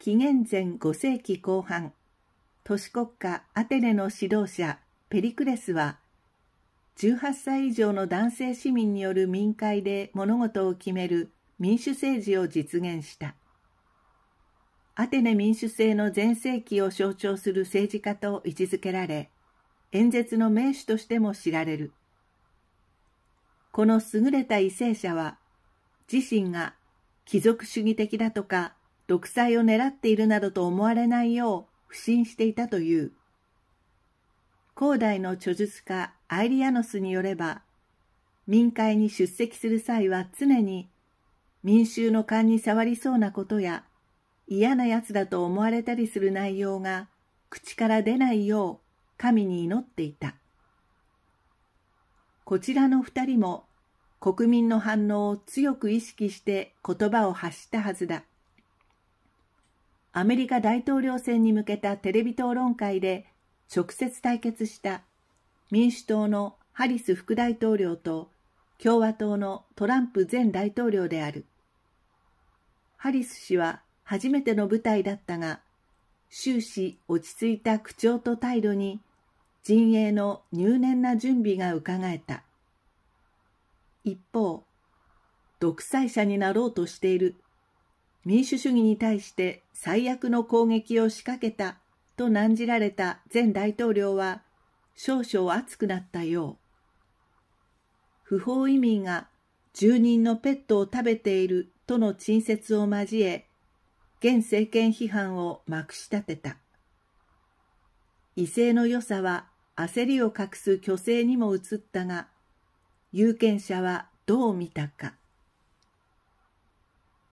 紀元前5世紀後半、都市国家アテネの指導者ペリクレスは、18歳以上の男性市民による民会で物事を決める民主政治を実現した。アテネ民主制の全盛期を象徴する政治家と位置づけられ、演説の名手としても知られる。この優れた為政者は、自身が貴族主義的だとか独裁を狙っているなどと思われないよう不信していたという。高大の著述家アイリアノスによれば、民会に出席する際は常に民衆の勘に触りそうなことや嫌な奴だと思われたりする内容が口から出ないよう神に祈っていた。こちらの二人も国民の反応を強く意識して言葉を発したはずだ。アメリカ大統領選に向けたテレビ討論会で直接対決した民主党のハリス副大統領と共和党のトランプ前大統領である。ハリス氏は初めての舞台だったが、終始落ち着いた口調と態度に陣営の入念な準備がうかがえた。一方、独裁者になろうとしている民主主義に対して最悪の攻撃を仕掛けたと難じられた前大統領は少々熱くなったよう。不法移民が住人のペットを食べているとの陳説を交え、現政権批判をまくし立てた。威勢の良さは焦りを隠す虚勢にも映ったが、有権者はどう見たか。